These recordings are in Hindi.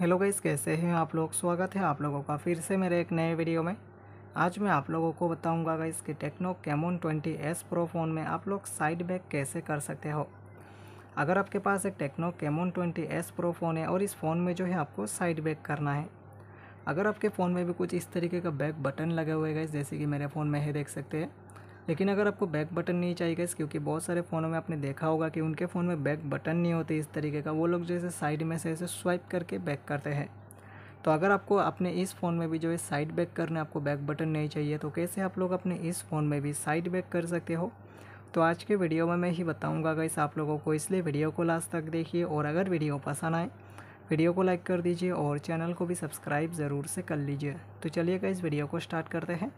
हेलो गाइस कैसे हैं आप लोग स्वागत है आप लोगों का फिर से मेरे एक नए वीडियो में आज मैं आप लोगों को बताऊंगा गाइस कि Tecno Camon twenty S Pro phone में आप लोग साइड बैक कैसे कर सकते हो अगर आपके पास एक Tecno Camon twenty S Pro phone है और इस फ़ोन में जो है आपको साइड बैक करना है अगर आपके फ़ोन में भी कुछ इस तरीके का बैक बटन लगे हुए गए जैसे कि मेरे फ़ोन में है देख सकते हैं लेकिन अगर आपको बैक बटन नहीं चाहिए गैस क्योंकि बहुत सारे फ़ोनों में आपने देखा होगा कि उनके फ़ोन में बैक बटन नहीं होते इस तरीके का वो लोग जैसे साइड में से ऐसे स्वाइप करके बैक करते हैं तो अगर आपको अपने इस फ़ोन में भी जो है साइड बैक करने आपको बैक बटन नहीं चाहिए तो कैसे आप लोग अपने इस फ़ोन में भी साइड बैक कर सकते हो तो आज के वीडियो में मैं ही बताऊँगा गाइस आप लोगों को इसलिए वीडियो को लास्ट तक देखिए और अगर वीडियो पसंद आए वीडियो को लाइक कर दीजिए और चैनल को भी सब्सक्राइब ज़रूर से कर लीजिए तो चलिए गाइस वीडियो को स्टार्ट करते हैं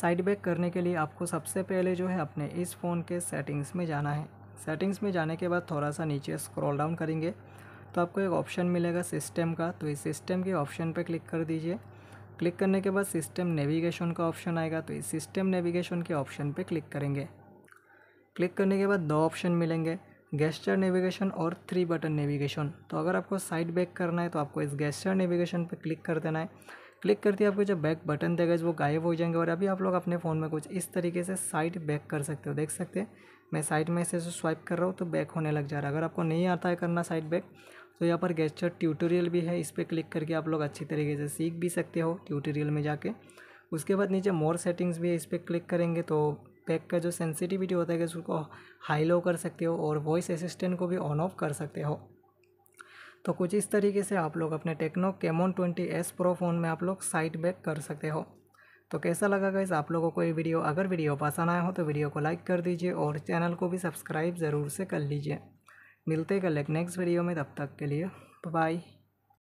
साइड बैक करने के लिए आपको सबसे पहले जो है अपने इस फ़ोन के सेटिंग्स में जाना है सेटिंग्स में जाने के बाद थोड़ा सा नीचे स्क्रॉल डाउन करेंगे तो आपको एक ऑप्शन मिलेगा सिस्टम का तो इस सिस्टम के ऑप्शन पर क्लिक कर दीजिए क्लिक करने के बाद सिस्टम नेविगेशन का ऑप्शन आएगा तो इस सिस्टम नेविगेशन के ऑप्शन पर क्लिक करेंगे क्लिक करने के बाद दो ऑप्शन मिलेंगे गेस्टर नेविगेशन और थ्री बटन नेविगेशन तो अगर आपको साइड बैक करना है तो आपको इस गेस्टर नेविगेशन पर क्लिक कर देना है क्लिक करते ही आपको जो बैक बटन देगा वो गायब हो जाएंगे और अभी आप लोग अपने फ़ोन में कुछ इस तरीके से साइड बैक कर सकते हो देख सकते हैं मैं साइड में से स्वाइप कर रहा हूँ तो बैक होने लग जा रहा है अगर आपको नहीं आता है करना साइड बैक तो यहाँ पर गेस्टर ट्यूटोरियल भी है इस पर क्लिक करके आप लोग अच्छी तरीके से सीख भी सकते हो ट्यूटोरियल में जाके उसके बाद नीचे मोर सेटिंग्स भी है इस पर क्लिक करेंगे तो बैक का जो सेंसिटिविटी होता है उसको हाई लो कर सकते हो और वॉइस असिस्टेंट को भी ऑन ऑफ कर सकते हो तो कुछ इस तरीके से आप लोग अपने Tecno Camon twenty S Pro phone में आप लोग साइड बैक कर सकते हो तो कैसा लगा गाइस आप लोगों को ये वीडियो अगर वीडियो पसंद आया हो तो वीडियो को लाइक कर दीजिए और चैनल को भी सब्सक्राइब ज़रूर से कर लीजिए मिलते कल एक नेक्स्ट वीडियो में तब तक के लिए बाय